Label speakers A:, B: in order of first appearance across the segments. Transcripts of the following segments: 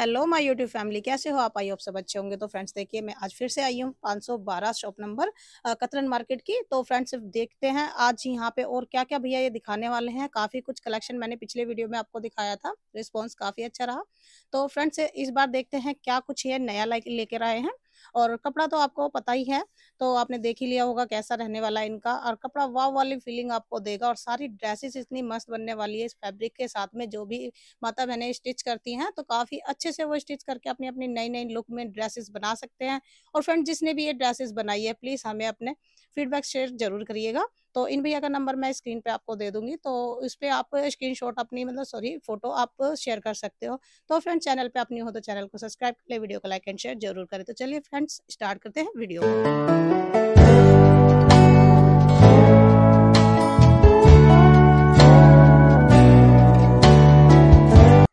A: Hello my YouTube family कैसे हो आप आई आप सब अच्छे होंगे तो फ्रेंड्स देखिए मैं आज फिर से आई हूँ 512 शॉप नंबर कतरन मार्केट की तो फ्रेंड्स देखते हैं आज यहाँ पे और क्या क्या भैया ये दिखाने वाले हैं काफ़ी कुछ कलेक्शन मैंने पिछले वीडियो में आपको दिखाया था रिस्पॉन्स काफ़ी अच्छा रहा तो फ्रेंड्स इस बार देखते हैं क्या कुछ ये नया लेकर आए हैं और कपड़ा तो आपको पता ही है तो आपने देख ही लिया होगा कैसा रहने वाला है इनका और कपड़ा वाव वाली फीलिंग आपको देगा और सारी ड्रेसेस इतनी मस्त बनने वाली है इस फैब्रिक के साथ में जो भी माता बहने स्टिच करती हैं तो काफ़ी अच्छे से वो स्टिच करके अपनी अपनी नई नई लुक में ड्रेसेस बना सकते हैं और फ्रेंड जिसने भी ये ड्रेसेस बनाई है प्लीज़ हमें अपने फीडबैक शेयर जरूर करिएगा तो इन भैया का नंबर मैं स्क्रीन पे आपको दे दूंगी तो इस पर आप स्क्रीनशॉट अपनी मतलब सॉरी फोटो आप शेयर कर सकते हो तो फ्रेंड्स चैनल पे अपनी हो तो चैनल को सब्सक्राइब कर ले वीडियो को लाइक एंड शेयर जरूर करें तो चलिए फ्रेंड्स स्टार्ट करते हैं वीडियो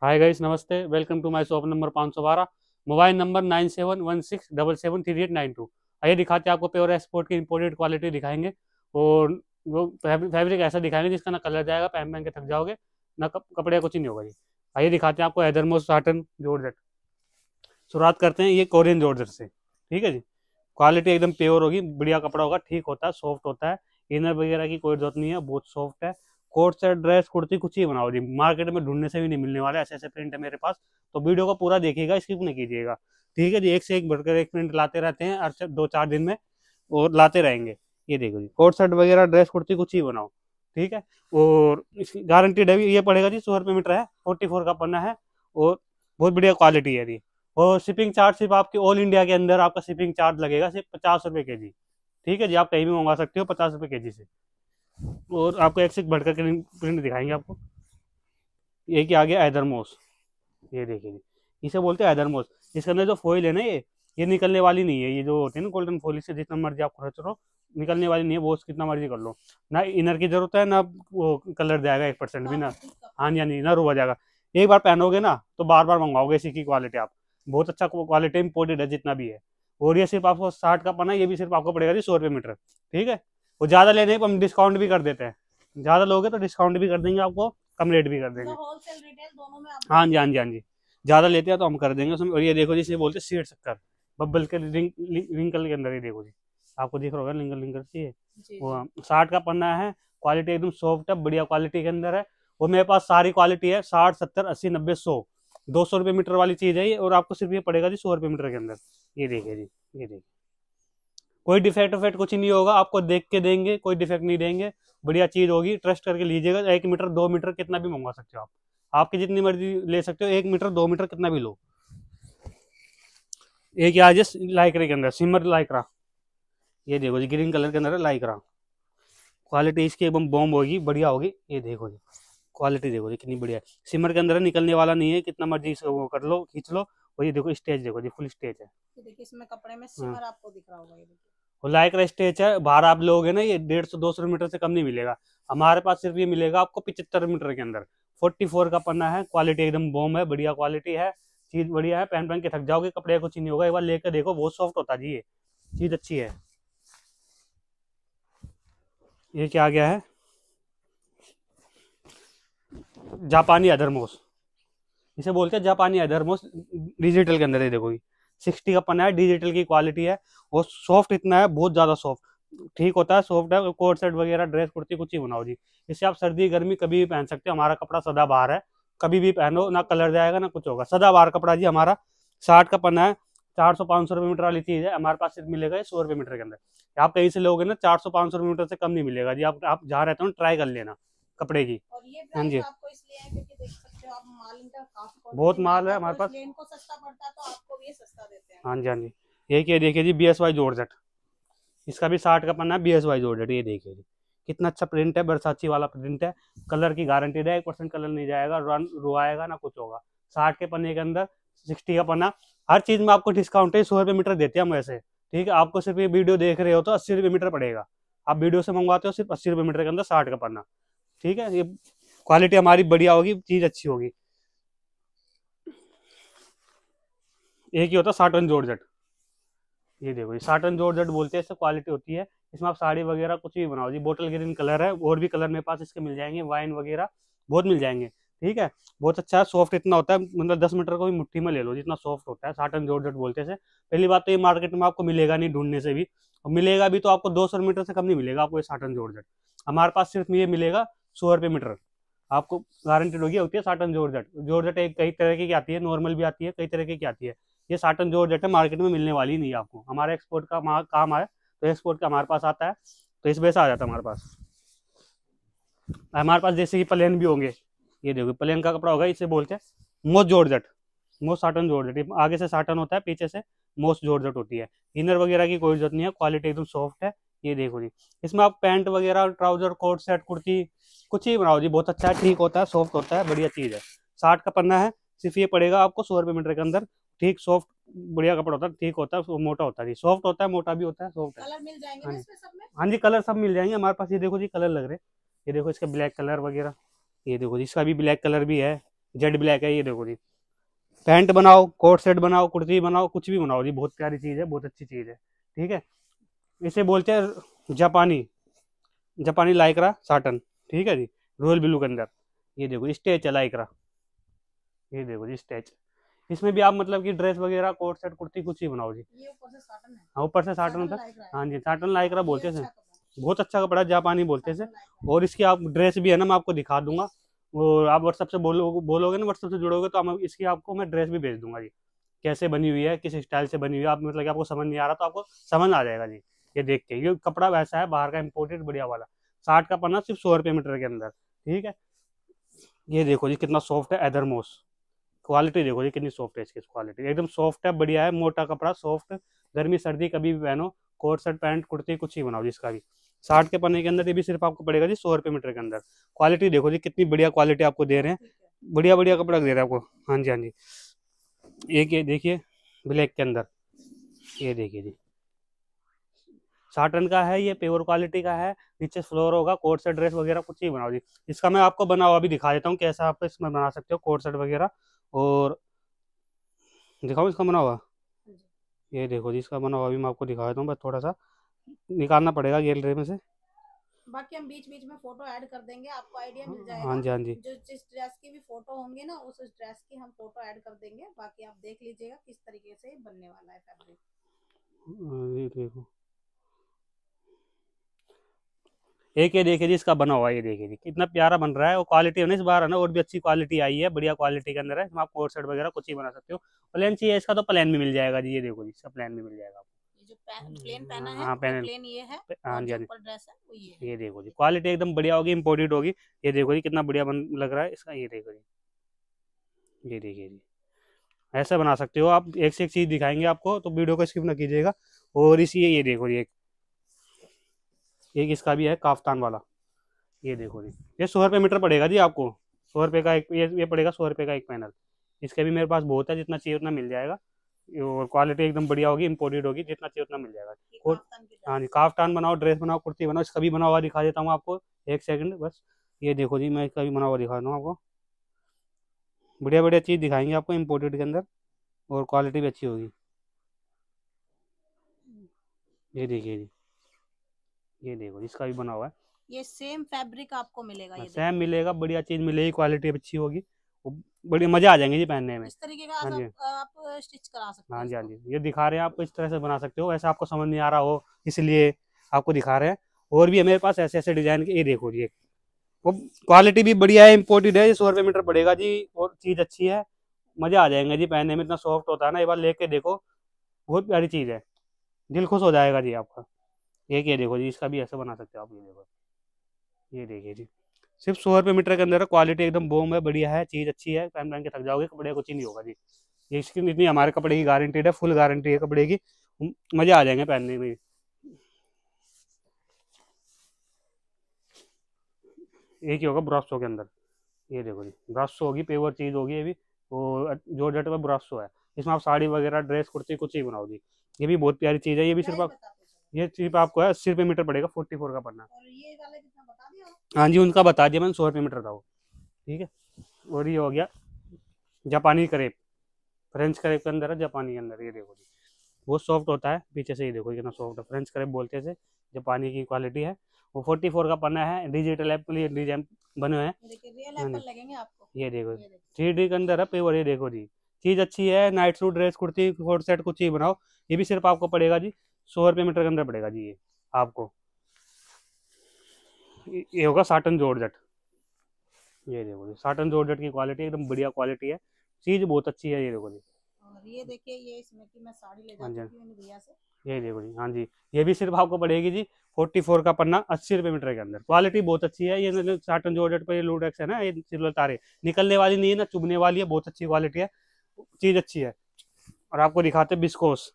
B: हाय गाइस नमस्ते welcome to my shop number पाँच सौ बारह mobile number nine seven one six double seven three eight nine two आइए दिखाते हैं आपको प्योर एक्सपोर्ट की इंपोर्टेड क्वालिटी दिखाएंगे और वो फैब्रिक ऐसा दिखाएंगे जिसका ना कलर जाएगा पहन पहन के थक जाओगे ना कप, कपड़े कुछ नहीं होगा जी आइए दिखाते हैं आपको एदरमो साटन जॉर्जेट शुरुआत करते हैं ये कोरियन जॉर्जेट से ठीक है जी क्वालिटी एकदम प्योर होगी बढ़िया कपड़ा होगा ठीक होता है सॉफ्ट होता है इनर वगैरह की कोई जरूरत नहीं है बहुत सॉफ्ट है कोट सेट ड्रेस कुर्ती कुछ ही बनाओ जी मार्केट में ढूंढने से भी नहीं मिलने वाले ऐसे ऐसे प्रिंट है मेरे पास तो वीडियो को पूरा देखिएगा स्किप नहीं कीजिएगा ठीक है जी एक से एक बढ़कर एक प्रिंट लाते रहते हैं हर दो चार दिन में और लाते रहेंगे ये देखो जी कोट शर्ट वगैरह ड्रेस कुर्ती कुछ ही बनाओ ठीक है और इसकी गारंटी ये पड़ेगा जी सौ रुपये मीटर है फोर्टी फोर का पन्ना है और बहुत बढ़िया क्वालिटी है जी और शिपिंग चार्ज सिर्फ आपके ऑल इंडिया के अंदर आपका शिपिंग चार्ज लगेगा सिर्फ पचास रुपये के जी ठीक है जी आप कहीं भी मंगवा सकते हो पचास रुपये के जी से और आपको एक से बढ़कर प्रिंट दिखाएंगे आपको ये कि आगे गया ये देखिए जी इसे बोलते हैं एदरमोस इसके अंदर जो फॉइल है ना ये ये निकलने वाली नहीं है ये जो होती है ना गोल्डन फॉइल से जितना मर्जी आप खर्च रहो निकलने वाली नहीं है वॉश कितना मर्जी कर लो ना इनर की जरूरत है ना वो कलर जाएगा एक परसेंट भी ना हाँ, हाँ जी हाँ जी इनर हुआ जाएगा एक बार पहनोगे ना तो बार बार मंगाओगे इसी की क्वालिटी आप बहुत अच्छा क्वालिटी इम्पोर्टेड है जितना भी है और ये सिर्फ आपको साठ का पना ये भी सिर्फ आपको पड़ेगा जी सौ रुपये मीटर ठीक है और ज़्यादा लेने पर हम डिस्काउंट भी कर देते हैं ज़्यादा लोगे तो डिस्काउंट भी कर देंगे आपको कम रेट भी कर देंगे तो हाँ जी हाँ जी हाँ जी ज़्यादा लेते हैं तो हम कर देंगे उसमें और ये देखो जी बोलते हैं सीट सक्कर बब्बल के रिंग रिंकल के अंदर ही देखो जी आपको दिख रहा होगा लिंगर लिंगर सी वो साठ का पन्ना है क्वालिटी एकदम सॉफ्ट है बढ़िया क्वालिटी के अंदर है वो मेरे पास सारी क्वालिटी है साठ सत्तर अस्सी नब्बे सौ दो सौ रुपये मीटर वाली चीज़ है ये और आपको सिर्फ ये पड़ेगा जी सौ रुपये मीटर के अंदर ये देखिए जी ये देखिए कोई डिफेक्ट उफेक्ट कुछ नहीं होगा आपको देख के देंगे कोई डिफेक्ट नहीं देंगे बढ़िया चीज़ होगी ट्रस्ट करके लीजिएगा एक मीटर दो मीटर कितना भी मंगवा सकते हो आप आपकी जितनी मर्जी ले सकते हो एक मीटर दो मीटर कितना भी लो एक आज लाइकरे के अंदर सिमर लाइकरा ये देखो जी ग्रीन कलर के अंदर लाइक रहा क्वालिटी इसकी एकदम बॉम्ब होगी बढ़िया होगी ये देखो जी क्वालिटी देखो जी कितनी बढ़िया है सिमर के अंदर निकलने वाला नहीं है कितना मर्जी इसको वो कर लो खींच लो और ये देखो स्टेज देखो जी फुल स्टेज है लाइक हाँ। स्टेज है बाहर आप लोग ना ये डेढ़ सौ दो सौ मीटर से कम नहीं मिलेगा हमारे पास सिर्फ ये मिलेगा आपको पिछहत्तर मीटर के अंदर फोर्टी फोर का पन्ना है क्वालिटी एकदम बॉम है बढ़िया क्वालिटी है चीज़ बढ़िया है पहन पहन के थक जाओगे कपड़े कुछ नहीं होगा एक बार लेकर देखो बहुत सॉफ्ट होता जी ये चीज़ अच्छी है ये क्या आ गया है जापानी अधरमोस इसे बोलते हैं जापानी अधरमोस डिजिटल के अंदर है देखो सिक्सटी का पन्ना है डिजिटल की क्वालिटी है और सॉफ्ट इतना है बहुत ज़्यादा सॉफ्ट ठीक होता है सॉफ्ट है कोट सेट वगैरह ड्रेस कुर्ती कुछ ही बनाओ जी इसे आप सर्दी गर्मी कभी भी पहन सकते हो हमारा कपड़ा सदा बाहर है कभी भी पहनो ना कलर जाएगा ना कुछ होगा सदा बाहर कपड़ा जी हमारा साठ का पन्ना है चार सौ पाँच सौ रुपये मीटर वाली चीज़ है हमारे पास सिर्फ मिलेगा ये सौ रुपये मीटर के अंदर आप कहीं से लोगे ना चार सौ पाँच सौ मीटर से कम नहीं मिलेगा जी आप आप जहाँ रहते हो तो ट्राई कर लेना कपड़े की हाँ जी
A: बहुत माल है हमारे पास तो
B: हाँ जी हाँ जी ये क्या देखिए जी बी एस वाई जोड़जट इसका भी साठ का पन्ना है बी एस वाई जोड़जट ये देखिए जी कितना अच्छा प्रिंट है बरसाची वाला प्रिंट है कलर की गारंटी है एक परसेंट कलर नहीं जाएगा रन रुआएगा ना कुछ होगा साठ के पन्ने के अंदर सिक्सटी का पन्ना हर चीज में आपको डिस्काउंट है सौ रुपये मीटर देते हैं हम वैसे ठीक है आपको सिर्फ ये वीडियो देख रहे हो तो अस्सी रुपये मीटर पड़ेगा आप वीडियो से मंगवाते हो सिर्फ अस्सी रुपये मीटर के अंदर साठ का पन्ना ठीक है ये क्वालिटी हमारी बढ़िया होगी चीज अच्छी होगी एक ही होता है साठ जोड़ जट ये देखो ये साटन जोड़ जट बोलते हैं इससे क्वालिटी होती है इसमें आप साड़ी वगैरह कुछ भी बनाओ जी बोटल ग्रीन कलर है और भी कलर मेरे पास इसके मिल जाएंगे वाइन वगैरह बहुत मिल जाएंगे ठीक है बहुत अच्छा है सॉफ्ट इतना होता है मतलब दस मीटर को भी मुट्ठी में ले लो जितना सॉफ्ट होता है साटन जोड़ जोड़ बोलते हैं पहली बात तो ये मार्केट में आपको मिलेगा नहीं ढूंढने से भी और मिलेगा भी तो आपको दो सौ मीटर से कम नहीं मिलेगा आपको ये साटन जोड़ जट हमारे पास सिर्फ ये मिलेगा सौ रुपये मीटर आपको गारंटेड होगी होती है साटन जोड़ जट जोड़ जट एक कई तरह की आती है नॉर्मल भी आती है कई तरह की आती है ये साटन जोड़ जट है मार्केट में मिलने वाली नहीं आपको हमारे एक्सपोर्ट का काम आए तो एक्सपोर्ट का हमारे पास आता है तो इस वजह से आ जाता है हमारे पास हमारे पास जैसे ही प्लेन भी होंगे ये देखो प्लेन का कपड़ा होगा इसे बोलते हैं मोस जोड़जट मोस साटन जोड़जट आगे से साटन होता है पीछे से मोस जोड़जट होती है इनर वगैरह की कोई जरूरत नहीं है क्वालिटी एकदम सॉफ्ट है ये देखो जी इसमें आप पैंट वगैरह ट्राउजर कोट सेट कुर्ती कुछ ही बनाओ जी बहुत अच्छा है ठीक होता है सॉफ्ट होता है बढ़िया चीज़ है साठ का पन्ना है सिर्फ ये पड़ेगा आपको सौ रुपये मीटर के अंदर ठीक सॉफ्ट बढ़िया कपड़ा होता है ठीक होता है मोटा होता है सॉफ्ट होता है मोटा भी होता है सॉफ्ट है हाँ, हाँ जी कलर सब मिल जाएंगे हमारे पास ये देखो जी कलर लग रहे ये देखो इसका ब्लैक कलर वगैरह ये देखो जी इसका भी ब्लैक कलर भी है जेड ब्लैक है ये देखो जी पैंट बनाओ कोट सेट बनाओ कुर्ती बनाओ कुछ भी बनाओ जी बहुत प्यारी चीज़ है बहुत अच्छी चीज़ है ठीक है इसे बोलते हैं जापानी जापानी लाइकरा साटन ठीक है जी रोयल ब्लू के अंदर ये देखो स्टेच है लाइकरा ये देखो जी स्टेच इसमें भी आप मतलब कि ड्रेस वगैरह कोट सेट कुर्ती कुछ ही बनाओ जी ऊपर से साटन है हाँ, ऊपर से साटन हाँ जी साटन लाइकरा बोलते हैं बहुत अच्छा कपड़ा जापानी बोलते हैं और इसकी आप ड्रेस भी है ना मैं आपको दिखा दूंगा और आप व्हाट्सअप से बोलो बोलोगे ना व्हाट्सअप से जुड़ोगे तो आप इसकी आपको मैं ड्रेस भी भेज दूंगा जी कैसे बनी हुई है किस स्टाइल से बनी हुई है आप मतलब कि आपको समझ नहीं आ रहा तो आपको समझ आ जाएगा जी ये देख के ये कपड़ा वैसा है बाहर का इम्पोर्टेड बढ़िया वाला साठ का पन्ना सिर्फ सौ रुपये मीटर के अंदर ठीक है ये देखो जी कितना सॉफ्ट है एदरमोस क्वालिटी देखो जी कितनी सॉफ्ट है इसकी क्वालिटी एकदम सॉफ्ट है बढ़िया है मोटा कपड़ा सॉफ्ट गर्मी सर्दी कभी भी पहनो कोट शर्ट पैंट कुर्ती कुछ ही बनाओ जिसका भी साठ के पन्ने के अंदर ये भी सिर्फ आपको पड़ेगा जी सौ रुपये मीटर के अंदर क्वालिटी देखो जी कितनी बढ़िया क्वालिटी आपको दे रहे हैं बढ़िया बढ़िया कपड़ा दे रहे हैं आपको हाँ जी हाँ जी एक ये देखिए ब्लैक के अंदर ये देखिए जी साठ रन का है ये प्योर क्वालिटी का है नीचे फ्लोर होगा कोट सेट ड्रेस वगैरह कुछ ही बनाओ जी इसका मैं आपको बना हुआ भी दिखा देता हूँ कैसा आप इसमें बना सकते हो कोट सेट वगैरह और दिखाऊँ इसका बना हुआ हाँ ये देखो जी इसका बना हुआ भी मैं आपको दिखा देता हूँ बस थोड़ा सा निकालना पड़ेगा गैलरी में से
A: बाकी हम बीच बीच में फोटो ऐड कर देंगे आपको आइडिया मिल हाँ जाएगा हाँ जी हाँ जी जो जिस ड्रेस की भी फोटो होंगे ना उस ड्रेस की हम फोटो ऐड कर देंगे बाकी आप देख लीजिएगा किस तरीके से बनने वाला है फैब्रिक
B: हाँ देखो एक ये देखिए जी इसका बना हुआ है ये देखिए जी कितना प्यारा बन रहा है और क्वालिटी है ना इस बार है ना और भी अच्छी क्वालिटी आई है बढ़िया क्वालिटी के अंदर है इसमें आप कोर्ट सेट वगैरह कुछ ही बना सकते हो प्लान चाहिए इसका तो प्लान भी मिल जाएगा जी ये देखो जी इसका प्लान भी मिल जाएगा आपको
A: हम्म, हम्म, पहना
B: हाँ, है हाँ, प्लेन ये है हाँ, हाँ
A: जी ये
B: ये देखो जी क्वालिटी एकदम बढ़िया होगी इम्पोर्टेड होगी ये देखो जी कितना बढ़िया बन लग रहा है इसका ये देखो जी ये देखिए जी ऐसा बना सकते हो आप एक से एक चीज़ दिखाएंगे आपको तो वीडियो को स्किप ना कीजिएगा और इसी ये देखो जी एक एक इसका भी है काफ्तान वाला ये देखो जी ये सौ रुपये मीटर पड़ेगा जी आपको सौ रुपये का एक ये ये पड़ेगा सौ रुपये का एक पैनल इसके भी मेरे पास बहुत है जितना चाहिए उतना मिल जाएगा और क्वालिटी एकदम बढ़िया होगी इम्पोर्टेड होगी जितना चाहिए उतना मिल जाएगा हाँ जी काफ्टान बनाओ ड्रेस बनाओ कुर्ती बनाओ इसका भी बना हुआ दिखा देता हूँ आपको एक सेकंड बस ये देखो जी मैं इसका भी बना हुआ दिखा रहा हूँ आपको बढ़िया बढ़िया चीज़ दिखाएंगे आपको इम्पोर्टेड के अंदर और क्वालिटी भी अच्छी होगी ये देखिए जी ये देखो इसका भी बना हुआ है
A: ये सेम फैब्रिक आपको मिलेगा
B: सेम हाँ, मिलेगा बढ़िया चीज़ मिलेगी क्वालिटी अच्छी होगी बड़ी मजा आ जाएंगे जी पहनने में इस तरीके का हाँ जी आप
A: स्टिच करा सकते हाँ हैं हाँ जी हाँ
B: जी ये दिखा रहे हैं आप इस तरह से बना सकते हो वैसे आपको समझ नहीं आ रहा हो इसलिए आपको दिखा रहे हैं और भी हमारे पास ऐसे ऐसे डिजाइन के ये देखो जी वो क्वालिटी भी बढ़िया है इम्पोर्टेड है ये सौ रुपये मीटर पड़ेगा जी और चीज़ अच्छी है मज़ा आ जाएंगे जी पहनने में इतना सॉफ्ट होता है ना एक बार लेके देखो बहुत प्यारी चीज़ है दिल खुश हो जाएगा जी आपका एक ये देखो जी इसका भी ऐसा बना सकते हो आप ये देखो ये देखिए जी सिर्फ सौ रुपये मीटर के अंदर क्वालिटी एकदम बोम है बढ़िया है चीज़ अच्छी है टाइम टाइम के थक जाओगे कपड़े कुछ ही नहीं होगा जी ये इसकी इतनी हमारे कपड़े की गारंटीड है फुल गारंटी है कपड़े की मज़े आ जाएंगे पहनने में एक ही होगा ब्रासो के अंदर ये देखो जी ब्रासो होगी पेवर चीज़ होगी ये भी वो जो जट में ब्रासो है इसमें आप साड़ी वगैरह ड्रेस कुर्ती कुछ ही बनाओगी ये भी बहुत प्यारी चीज़ है ये भी सिर्फ आप ये सिर्फ आपको है अस्सी रुपये मीटर पड़ेगा फोर्टी फोर का पड़ना हाँ जी उनका बता दिया मैंने सौ रुपये मीटर था वो ठीक है और ये हो गया जापानी करेब फ्रेंच करेब के अंदर है जापानी के अंदर ये देखो जी वो सॉफ्ट होता है पीछे से ये देखो कितना सॉफ्ट है फ्रेंच करेब बोलते से जापानी की क्वालिटी है वो फोर्टी फोर का पन्ना है डिजिटल ऐप के लिए डिजाइन बने हुए हैं ये हाँ देखो थ्री डी के अंदर है ये देखो जी चीज़ अच्छी है night suit dress kurti coat set कुछ ही बनाओ ये भी सिर्फ आपको पड़ेगा जी सौ रुपये मीटर के अंदर पड़ेगा जी ये आपको ये होगा साटन जॉर्जट ये देखो जी साटन जॉर्जट की क्वालिटी एकदम बढ़िया क्वालिटी है चीज बहुत अच्छी है ये देखो जी
A: और ये देखिए इसमें कि मैं साड़ी ले हाँ जाती हूँ
B: देखो जी हाँ जी ये भी सिर्फ आपको पड़ेगी जी फोर्टी फोर का पन्ना अस्सी रुपए मीटर के अंदर क्वालिटी बहुत अच्छी है ये साटन जॉर्जेट पर ये लूडेक्स है ना ये सिल्वर तारे निकलने वाली नहीं है ना चुभने वाली है बहुत अच्छी क्वालिटी है चीज़ अच्छी है और आपको दिखाते बिस्कोस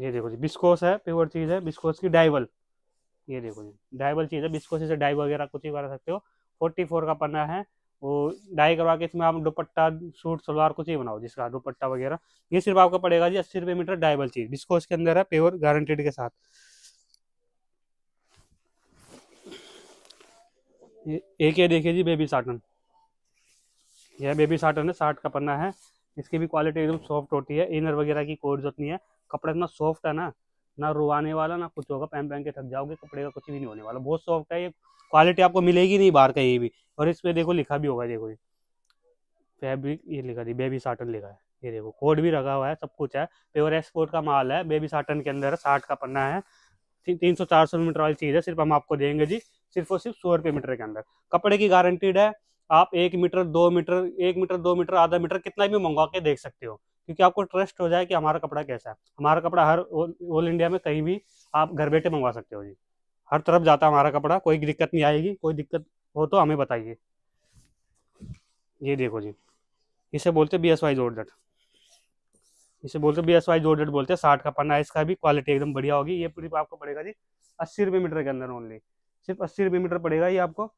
B: ये देखो जी बिस्कोस है प्योर चीज़ है बिस्कोस की डाइवल ये देखो जी डाइबल चीज़ है बिस्कोसी से डाई वगैरह कुछ भी करा सकते हो फोर्टी फोर का पन्ना है वो डाई करवा के इसमें आप दुपट्टा सूट सलवार कुछ ही बनाओ जिसका दुपट्टा वगैरह ये सिर्फ आपका पड़ेगा जी अस्सी रुपये मीटर डाइबल चीज बिस्कोस के अंदर है प्योर गारंटेड के साथ एक ये देखिए जी बेबी साटन यह बेबी साटन है साठ का पन्ना है इसकी भी क्वालिटी एकदम सॉफ्ट होती है इनर वगैरह की कोई जरूरत नहीं है कपड़ा इतना सॉफ्ट है ना ना रुवाने वाला ना कुछ होगा पहन पहन के थक जाओगे कपड़े का कुछ भी नहीं होने वाला बहुत सॉफ्ट है ये क्वालिटी आपको मिलेगी नहीं बाहर कहीं भी और इस पर देखो लिखा भी होगा देखो ये फैब्रिक ये लिखा दी बेबी साटन लिखा है ये देखो कोड भी रखा हुआ है सब कुछ है प्योर एक्सपोर्ट का माल है बेबी साटन के अंदर साठ का पन्ना है तीन सौ चार सौ मीटर वाली चीज़ है सिर्फ हम आपको देंगे जी सिर्फ और सिर्फ सौ रुपये मीटर के अंदर कपड़े की गारंटीड है आप एक मीटर दो मीटर एक मीटर दो मीटर आधा मीटर कितना भी मंगवा के देख सकते हो क्योंकि आपको ट्रस्ट हो जाए कि हमारा कपड़ा कैसा है हमारा कपड़ा हर ऑल इंडिया में कहीं भी आप घर बैठे मंगवा सकते हो जी हर तरफ जाता है हमारा कपड़ा कोई दिक्कत नहीं आएगी कोई दिक्कत हो तो हमें बताइए ये देखो जी इसे बोलते बी एस वाई जोर्डट इसे बोलते बी एस वाई जोर्डट बोलते हैं साठ का पन्ना इसका भी क्वालिटी एकदम बढ़िया होगी ये पूरी आपको पड़ेगा जी अस्सी रुपये मीटर के अंदर ओनली सिर्फ अस्सी रुपये मीटर पड़ेगा ये आपको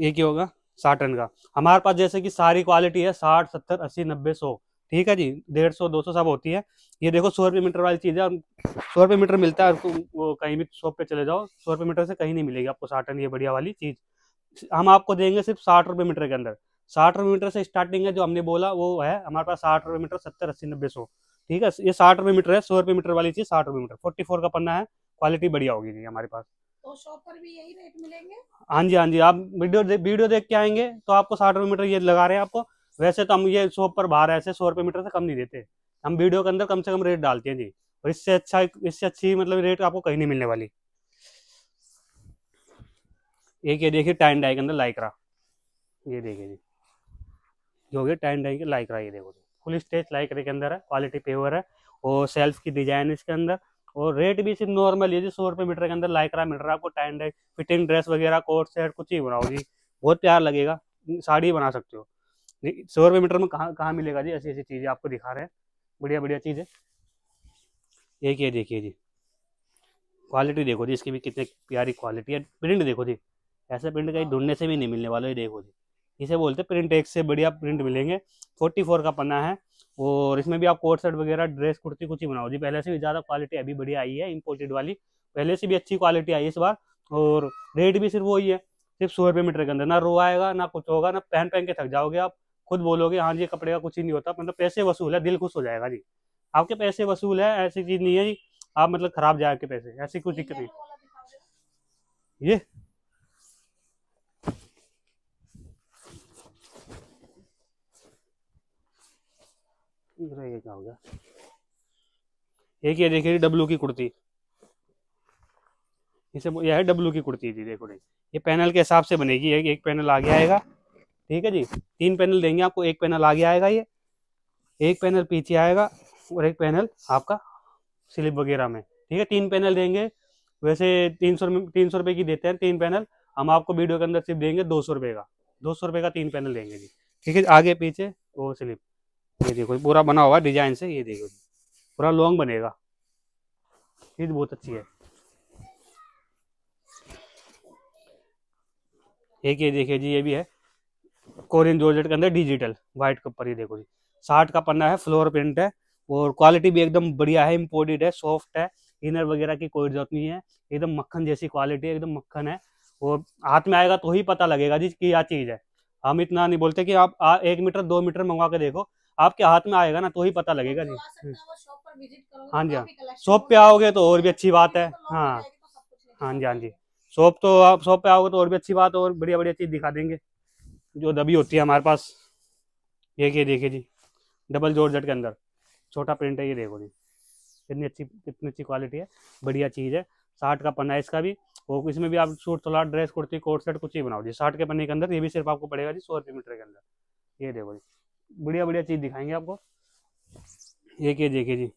B: ये क्या होगा साठ टन का हमारे पास जैसे कि सारी क्वालिटी है साठ सत्तर अस्सी नब्बे सौ ठीक है जी डेढ़ सौ दो सौ सब होती है ये देखो सौ रुपये मीटर वाली चीज़ है और सौ रुपये मीटर मिलता है आपको कहीं भी शॉप पे चले जाओ सौ रुपये मीटर से कहीं नहीं मिलेगी आपको साठ टन ये बढ़िया वाली चीज़ हम आपको देंगे सिर्फ साठ रुपये मीटर के अंदर साठ रुपये मीटर से स्टार्टिंग है जो हमने बोला वो है हमारे पास साठ रुपये मीटर सत्तर अस्सी नब्बे सौ ठीक है ये साठ रुपये मीटर है सौ रुपये मीटर वाली चीज़ साठ रुपये मीटर फोर्टी फोर का पन्ना है क्वालिटी बढ़िया होगी जी हमारे पास
A: तो शॉप पर भी यही रेट मिलेंगे
B: हाँ जी हाँ जी आप वीडियो दे, वीडियो देख के आएंगे तो आपको साठ रुपये मीटर ये लगा रहे हैं आपको वैसे तो हम ये शॉप पर बाहर ऐसे सौ रुपए मीटर से कम नहीं देते हम वीडियो के अंदर कम से कम रेट डालते हैं जी और इससे अच्छा इससे अच्छी मतलब रेट आपको कहीं नहीं मिलने वाली एक ये देखिए टाइम डाई के अंदर लाइकरा ये देखिए जी जो हो गया टाइम डाई के लाइकरा ये देखो फुल स्टेज लाइकरे के अंदर है क्वालिटी पेवर है और सेल्फ की डिजाइन इसके अंदर और रेट भी सिर्फ नॉर्मल है जी सौ रुपये मीटर के अंदर लाइकरा मिल रहा है आपको टाइम फिटिंग ड्रेस वगैरह कोट सेट कुछ ही बनाओ जी बहुत प्यार लगेगा साड़ी बना सकते हो सौ रुपये मीटर में कहाँ कहाँ मिलेगा जी ऐसी ऐसी चीज़ें आपको दिखा रहे हैं बढ़िया बढ़िया चीज़ है एक ये देखिए जी क्वालिटी देखो जी इसकी भी कितनी प्यारी क्वालिटी है प्रिंट देखो जी ऐसा प्रिंट कहीं हाँ। ढूंढने से भी नहीं मिलने वाला ये देखो जी इसे बोलते प्रिंट एक से बढ़िया प्रिंट मिलेंगे फोर्टी फोर का पन्ना है और इसमें भी आप कोट शर्ट वगैरह ड्रेस कुर्ती कुछ ही बनाओ जी पहले से भी ज़्यादा क्वालिटी अभी बढ़िया आई है इम्पोर्टेड वाली पहले से भी अच्छी क्वालिटी आई इस बार और रेट भी सिर्फ वही है सिर्फ सौ रुपये मीटर के अंदर ना रो आएगा ना कुछ होगा ना पहन पहन के थक जाओगे आप खुद बोलोगे हाँ जी कपड़े का कुछ ही नहीं होता मतलब पैसे वसूल है दिल खुश हो जाएगा जी आपके पैसे वसूल है ऐसी चीज़ नहीं है जी आप मतलब खराब जाए आपके पैसे ऐसी कुछ तो दिक्कत नहीं ये ये क्या हो गया एक ये देखिए डब्लू की कुर्ती इसे यह है डब्लू की कुर्ती जी देखो ये पैनल के हिसाब से बनेगी एक एक पैनल आगे आएगा ठीक है जी तीन पैनल देंगे आपको एक पैनल आगे आएगा ये एक पैनल पीछे आएगा और एक पैनल आपका स्लिप वगैरह में ठीक है तीन पैनल देंगे वैसे तीन सौ तीन सौ रुपये की देते हैं तीन पैनल हम आपको वीडियो के अंदर सिर्फ देंगे दो सौ रुपये का दो सौ रुपये का तीन पैनल देंगे जी ठीक है आगे पीछे और स्लिप ये देखो पूरा बना हुआ डिजाइन से ये देखो पूरा लॉन्ग बनेगा चीज बहुत अच्छी है एक ये देखिए जी ये भी है कोरियन जॉर्जेट के अंदर डिजिटल व्हाइट के ऊपर ये देखो जी साठ का पन्ना है फ्लोर प्रिंट है और क्वालिटी भी एकदम बढ़िया है इम्पोर्टेड है सॉफ्ट है इनर वगैरह की कोई जरूरत नहीं है एकदम मक्खन जैसी क्वालिटी है एकदम मक्खन है और हाथ में आएगा तो ही पता लगेगा जी कि क्या चीज़ है हम इतना नहीं बोलते कि आप आ, एक मीटर दो मीटर मंगवा के देखो आपके हाथ में आएगा ना तो ही पता लगेगा जी तो हाँ जी हाँ शॉप पे आओगे तो और भी अच्छी बात है तो हाँ तो हाँ जी हाँ जी शॉप तो आप शॉप पे आओगे तो और भी अच्छी बात और बढ़िया बढ़िया चीज़ दिखा देंगे जो दबी होती है हमारे पास देखिए देखिए जी डबल जोर जट के अंदर छोटा प्रिंट है ये देखो जी कितनी अच्छी कितनी अच्छी क्वालिटी है बढ़िया चीज़ है साठ का पन्ना है इसका भी और इसमें भी आप सूट सलाट ड्रेस कुर्ती कोट सेट कुछ ही बनाओ जी साठ के पन्ने के अंदर ये भी सिर्फ आपको पड़ेगा जी सौ रुपये मीटर के अंदर ये देखो जी बढ़िया बढ़िया चीज़ दिखाएंगे आपको ये के देखिए जी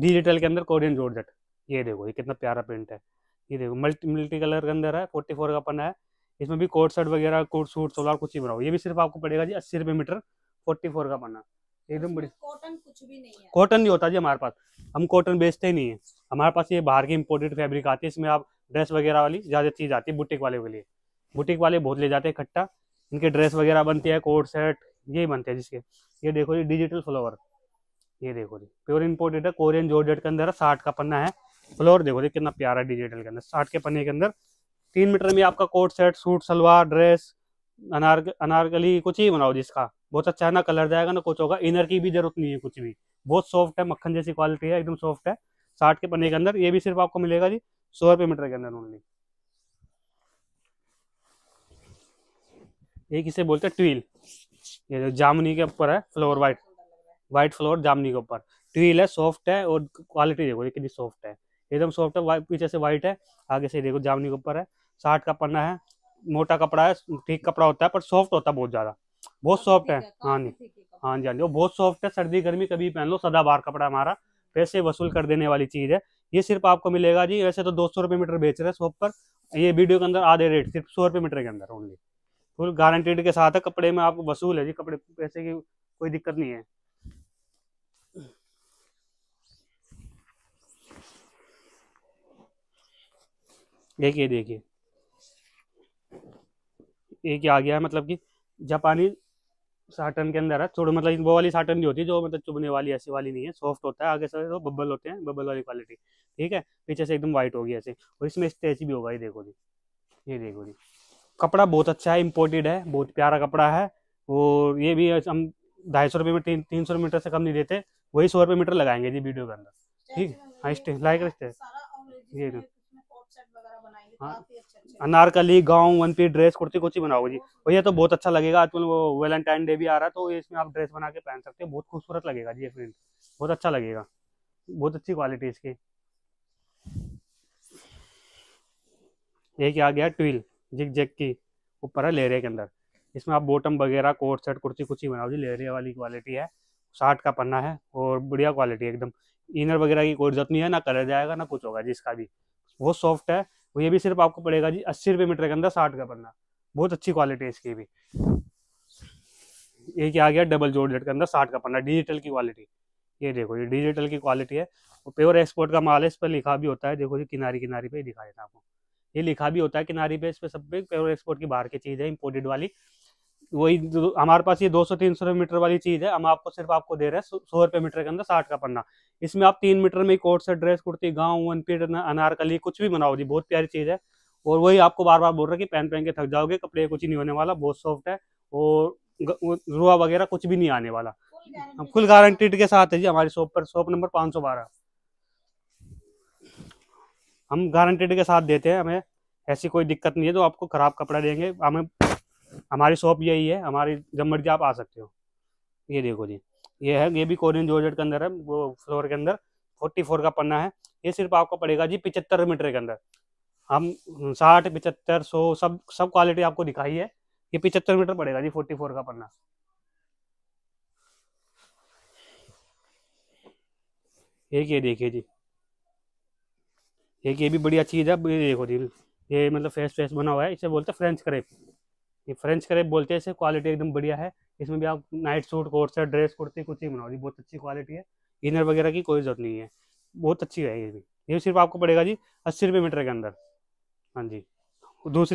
B: डिजिटल के अंदर कोरियन जोड़जट ये देखो ये कितना प्यारा प्रिंट है ये देखो मल्टी मल्टी कलर के अंदर है फोर्टी फोर का पन्ना है इसमें भी कोट शर्ट वगैरह कोट सूट सोलर कुछ ही बनाओ ये भी सिर्फ आपको पड़ेगा जी अस्सी रुपये मीटर फोर्टी फोर का पन्ना एकदम बढ़िया
A: कॉटन कुछ भी नहीं
B: है कॉटन नहीं होता जी हमारे पास हम कॉटन बेचते ही नहीं है हमारे पास ये बाहर की इम्पोर्टेड फैब्रिक आती है इसमें आप ड्रेस वगैरह वाली ज़्यादा चीज़ आती है बुटीक वाले के लिए बुटीक वाले बहुत ले जाते हैं इकट्ठा इनके ड्रेस वगैरह बनती है कोट शर्ट यही बनते हैं जिसके ये देखो जी डिजिटल फ्लोवर ये देखो जी प्योर इम्पोर्टेड है कोरियन जॉर्जेट के अंदर साठ का पन्ना है फ्लोर देखो जी कितना प्यारा डिजिटल के अंदर साठ के पन्ने के अंदर तीन मीटर में आपका coat set suit salwar dress अनार अनारकली कुछ ही बनाओ जिसका बहुत अच्छा है ना कलर जाएगा ना कुछ होगा इनर की भी जरूरत नहीं है कुछ भी बहुत सॉफ्ट है मक्खन जैसी क्वालिटी है एकदम सॉफ्ट है साठ के पन्ने के अंदर ये भी सिर्फ आपको मिलेगा जी सौ रुपये मीटर के अंदर ओनली एक इसे बोलते हैं ट्वील ये जो जामुनी के ऊपर है फ्लोर वाइट वाइट फ्लोर जामुनी के ऊपर ट्रील है सॉफ्ट है और क्वालिटी देखो ये कितनी सॉफ्ट है एकदम सॉफ्ट है पीछे से वाइट है आगे से देखो जामुनी के ऊपर है साठ का पन्ना है मोटा कपड़ा है ठीक कपड़ा होता है पर सॉफ्ट होता है बहुत ज़्यादा बहुत सॉफ्ट है हाँ, हाँ जी हाँ जी हाँ जी वो बहुत सॉफ्ट है सर्दी गर्मी कभी पहन लो सदा बार कपड़ा हमारा पैसे वसूल कर देने वाली चीज़ है ये सिर्फ आपको मिलेगा जी वैसे तो दो सौ रुपये मीटर बेच रहे हैं शॉप पर ये वीडियो के अंदर आधे रेट सिर्फ सौ रुपये मीटर के अंदर ओनली फुल गारंटीड के साथ है कपड़े में आपको वसूल है जी कपड़े पैसे की कोई दिक्कत नहीं है देखिए देखिए एक ही आ गया है मतलब कि जापानी साटन के अंदर है थोड़ा मतलब वो वाली साटन नहीं होती जो मतलब चुभने वाली ऐसी वाली नहीं है सॉफ्ट होता है आगे से तो बबल होते हैं बबल वाली क्वालिटी ठीक है पीछे से एकदम वाइट होगी ऐसे और इसमें स्टेच भी होगा ये देखो जी ये देखो जी कपड़ा बहुत अच्छा है इम्पोर्टेड है बहुत प्यारा कपड़ा है और ये भी हम ढाई सौ रुपये में तीन तीन सौ मीटर से कम नहीं देते वही सौ रुपये मीटर लगाएंगे जी वीडियो के अंदर ठीक हाँ लाइक रखते ये तो। हाँ अनारकली गाँव one piece dress kurti kurti बनाओगे जी भैया तो बहुत अच्छा लगेगा आजकल वो वैलेंटाइन डे भी आ रहा है तो इसमें आप ड्रेस बना के पहन सकते हो बहुत खूबसूरत लगेगा जी ये प्रिंट बहुत अच्छा लगेगा बहुत अच्छी क्वालिटी इसकी एक आ गया ट्विल जिक जैक की ऊपर है लेरे के अंदर इसमें आप बॉटम वगैरह कोट शर्ट कुछ कुर्सी बनाओ जी लेरे वाली क्वालिटी है साठ का पन्ना है और बढ़िया क्वालिटी है एकदम इनर वगैरह की कोई जरूरत नहीं है ना कलर जाएगा ना कुछ होगा जी इसका भी बहुत सॉफ्ट है वो ये भी सिर्फ आपको पड़ेगा जी अस्सी रुपये मीटर के अंदर साठ का पन्ना बहुत अच्छी क्वालिटी है इसकी भी एक आ गया डबल जेट के अंदर साठ का पन्ना डिजिटल की क्वालिटी ये देखो ये डिजिटल की क्वालिटी है और प्योर एक्सपोर्ट का माल है इस पर लिखा भी होता है देखो जी किनारी किनारी पे दिखा देता आपको ये लिखा भी होता है किनारी पे इस पे सब पे प्योर एक्सपोर्ट की बाहर की चीज़ है इम्पोर्टेड वाली वही हमारे पास ये 200 300 सौ मीटर वाली चीज़ है हम आपको सिर्फ आपको दे रहे हैं सौ रुपये मीटर के अंदर साठ का पन्ना इसमें आप तीन मीटर में कोट से ड्रेस कुर्ती गाँव वन पीट अनारकली कुछ भी बनाओ जी बहुत प्यारी चीज़ है और वही आपको बार बार बोल रहा है कि पहन पहन के थक जाओगे कपड़े कुछ नहीं होने वाला बहुत सॉफ्ट है और रुआ वगैरह कुछ भी नहीं आने वाला हम फुल गारंटीड के साथ है जी हमारी शॉप पर शॉप नंबर पाँच सौ बारह हम गारंटेड के साथ देते हैं हमें ऐसी कोई दिक्कत नहीं है तो आपको ख़राब कपड़ा देंगे हमें हमारी शॉप यही है हमारी जब मर्जी आप आ सकते हो ये देखो जी ये है ये भी कोरियन जॉर्जेट के अंदर है वो फ्लोर के अंदर फोर्टी फोर का पन्ना है ये सिर्फ आपको पड़ेगा जी पिचहत्तर मीटर के अंदर हम साठ पिचहत्तर सौ सब सब क्वालिटी आपको दिखाई है ये पिचहत्तर मीटर पड़ेगा जी फोर्टी फोर का पन्ना एक ये देखिए जी एक ये भी बढ़िया चीज़ है ये देखो दिल ये मतलब फेस फेस बना हुआ है इसे बोलते हैं फ्रेंच करेप ये फ्रेंच करेप बोलते हैं इसे क्वालिटी एकदम बढ़िया है इसमें भी आप night suit coat set dress kurti कुछ ही बनाओ जी बहुत अच्छी क्वालिटी है इनर वगैरह की कोई ज़रूरत नहीं है बहुत अच्छी है ये भी ये सिर्फ आपको पड़ेगा जी अस्सी रुपये मीटर के अंदर हाँ जी
A: दूसरी